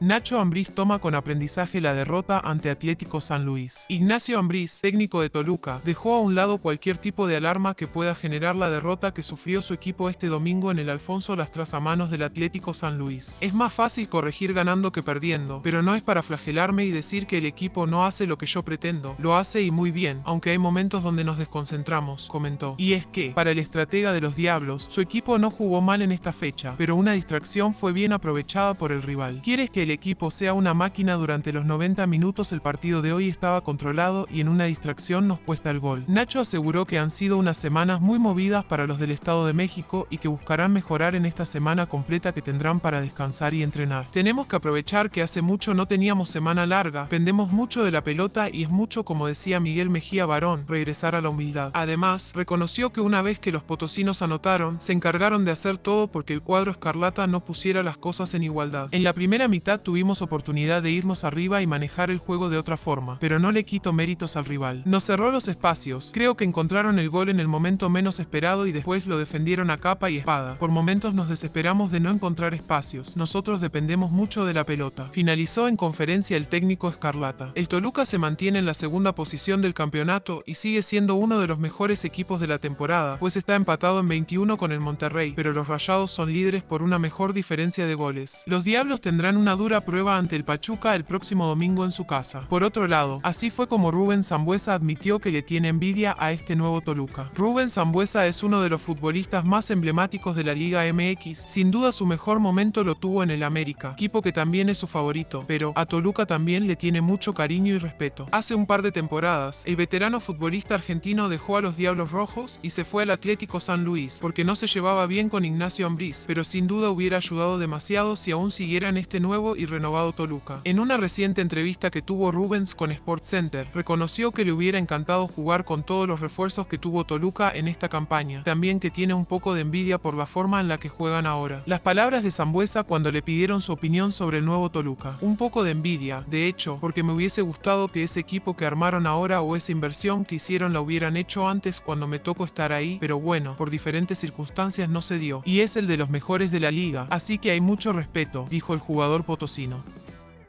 Nacho Ambriz toma con aprendizaje la derrota ante Atlético San Luis. Ignacio Ambriz, técnico de Toluca, dejó a un lado cualquier tipo de alarma que pueda generar la derrota que sufrió su equipo este domingo en el Alfonso Las manos del Atlético San Luis. Es más fácil corregir ganando que perdiendo, pero no es para flagelarme y decir que el equipo no hace lo que yo pretendo, lo hace y muy bien, aunque hay momentos donde nos desconcentramos, comentó. Y es que, para el estratega de los Diablos, su equipo no jugó mal en esta fecha, pero una distracción fue bien aprovechada por el rival. ¿Quieres que el equipo sea una máquina durante los 90 minutos el partido de hoy estaba controlado y en una distracción nos cuesta el gol. Nacho aseguró que han sido unas semanas muy movidas para los del Estado de México y que buscarán mejorar en esta semana completa que tendrán para descansar y entrenar. Tenemos que aprovechar que hace mucho no teníamos semana larga, pendemos mucho de la pelota y es mucho como decía Miguel Mejía Barón, regresar a la humildad. Además, reconoció que una vez que los potosinos anotaron, se encargaron de hacer todo porque el cuadro escarlata no pusiera las cosas en igualdad. En la primera mitad tuvimos oportunidad de irnos arriba y manejar el juego de otra forma, pero no le quito méritos al rival. Nos cerró los espacios, creo que encontraron el gol en el momento menos esperado y después lo defendieron a capa y espada. Por momentos nos desesperamos de no encontrar espacios, nosotros dependemos mucho de la pelota. Finalizó en conferencia el técnico Escarlata. El Toluca se mantiene en la segunda posición del campeonato y sigue siendo uno de los mejores equipos de la temporada, pues está empatado en 21 con el Monterrey, pero los Rayados son líderes por una mejor diferencia de goles. Los Diablos tendrán una dura prueba ante el Pachuca el próximo domingo en su casa. Por otro lado, así fue como Rubén Zambuesa admitió que le tiene envidia a este nuevo Toluca. Rubén Zambuesa es uno de los futbolistas más emblemáticos de la Liga MX. Sin duda su mejor momento lo tuvo en el América, equipo que también es su favorito, pero a Toluca también le tiene mucho cariño y respeto. Hace un par de temporadas, el veterano futbolista argentino dejó a los Diablos Rojos y se fue al Atlético San Luis, porque no se llevaba bien con Ignacio Ambriz, pero sin duda hubiera ayudado demasiado si aún siguieran este nuevo y renovado Toluca. En una reciente entrevista que tuvo Rubens con Center, reconoció que le hubiera encantado jugar con todos los refuerzos que tuvo Toluca en esta campaña, también que tiene un poco de envidia por la forma en la que juegan ahora. Las palabras de Zambuesa cuando le pidieron su opinión sobre el nuevo Toluca. Un poco de envidia, de hecho, porque me hubiese gustado que ese equipo que armaron ahora o esa inversión que hicieron la hubieran hecho antes cuando me tocó estar ahí, pero bueno, por diferentes circunstancias no se dio. Y es el de los mejores de la liga, así que hay mucho respeto, dijo el jugador potosino.